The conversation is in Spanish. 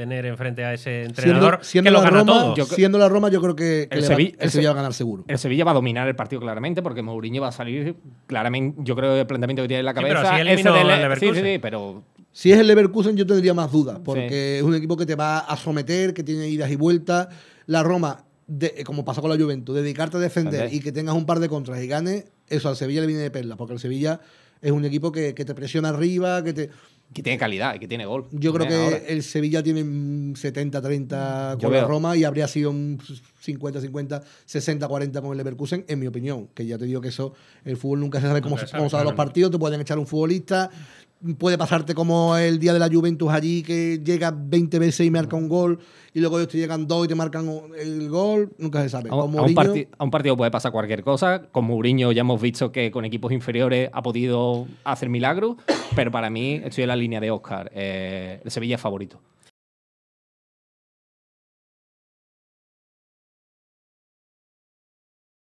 tener enfrente a ese entrenador siendo, la Roma, Yo, creo que, el, Sevilla, va, a ganar seguro. El Sevilla va a dominar el partido claramente porque Mourinho va a salir claramente, yo creo, el planteamiento que tiene en la cabeza. pero si Leverkusen. pero... Si es el Leverkusen yo tendría más dudas porque es un equipo que te va a someter, que tiene idas y vueltas. La Roma, de, como pasó con la Juventus, dedicarte a defender y que tengas un par de contras y ganes, eso al Sevilla le viene de perla porque el Sevilla es un equipo que te presiona arriba, que te que tiene calidad y que tiene gol. Yo creo que el Sevilla tiene 70-30 con el Roma y habría sido un 50-50, 60-40 con el Leverkusen, en mi opinión. Que ya te digo que eso, el fútbol nunca se sabe cómo, no, los partidos, te pueden echar un futbolista, puede pasarte como el día de la Juventus allí, que llega 20 veces y marca un gol, y luego ellos te llegan dos y te marcan el gol, nunca se sabe. A, un, partido puede pasar cualquier cosa. Con Mourinho ya hemos visto que con equipos inferiores ha podido hacer milagros, pero para mí estoy en la línea de Oscar. Eh, el Sevilla es favorito.